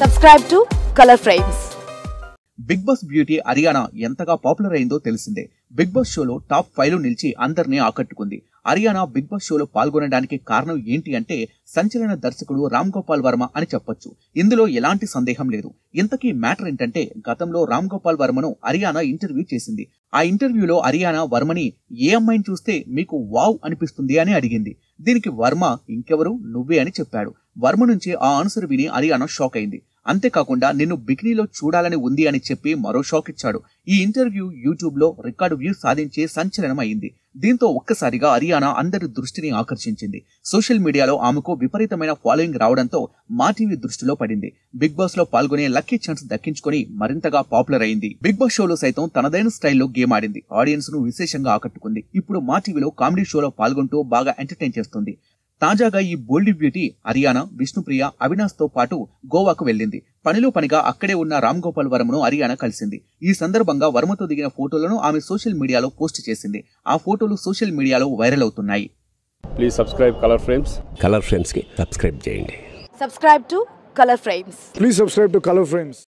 subscribe to Colour Frames Bigg Boss beauty Ariyana ఎంతగా popular అయిందో తెలిసిందే బిగ్ బాస్ షోలో టాప్ ఫైవ్ లో నిలిచి అందరినీ ఆకట్టుకుంది అరియానా బిగ్ బాస్ షోలో పాల్గొనడానికి కారణం ఏంటి అంటే సంచలన దర్శకుడు రామ్ గోపాల్ వర్మ అని చెప్పొచ్చు ఇందులో ఎలాంటి సందేహం లేదు ఇంతకీ మ్యాటర్ ఏంటంటే గతంలో రామ్ గోపాల్ వర్మను అరియానా ఇంటర్వ్యూ చేసింది ఆ ఇంటర్వ్యూలో అరియానా వర్మని ఏ అమ్మాయిని చూస్తే మీకు వావ్ అనిపిస్తుంది అని అడిగింది దీనికి వర్మ ఇంకెవరు నువ్వే అని చెప్పాడు వర్మ నుంచి ఆ ఆన్సర్ విని అరియానా షాక్ అయింది అంతేకాకుండా నిన్ను బికినీలో చూడాలని ఉంది అని చెప్పి మరో షాక్ ఇచ్చాడు ఈ ఇంటర్వ్యూ యూట్యూబ్లో రికార్డు వ్యూ సాధించి సంచలనం అయింది దీంతో ఒక్కసారిగా అరియానా అందరి దృష్టిని ఆకర్షించింది సోషల్ మీడియాలో ఆమెకు విపరీతమైన ఫాలోయింగ్ రావడంతో మా టీవీ దృష్టిలో పడింది బిగ్ బాస్ లో పాల్గొనే లక్కీ ఛాన్స్ దక్కించుకుని మరింతగా పాపులర్ అయింది బిగ్ బాస్ షోలో సైతం తనదైన స్టైల్లో గేమ్ ఆడింది ఆడియన్స్ ను విశేషంగా ఆకట్టుకుంది ఇప్పుడు మా టీవీలో కామెడీ షోలో పాల్గొంటూ బాగా ఎంటర్టైన్ చేస్తుంది తాజాగా ఈ బోల్డ్ బ్యూటీ హరియానా విష్ణుప్రియ అవినాష్ తో పాటు గోవాకు వెళ్ళింది పనిలో పనిగా అక్కడే ఉన్న రామ్ గోపాల్ వర్మను హరియానా కలిసింది ఈ సందర్భంగా వర్మతో దిగిన ఫోటోలను ఆమె సోషల్ మీడియాలో పోస్ట్ చేసింది ఆ ఫోటోలు సోషల్ మీడియాలో వైరల్ అవుతున్నాయి please subscribe Colour Frames Colour Frames కి సబ్స్క్రైబ్ చేయండి subscribe to Colour Frames please subscribe to Colour frames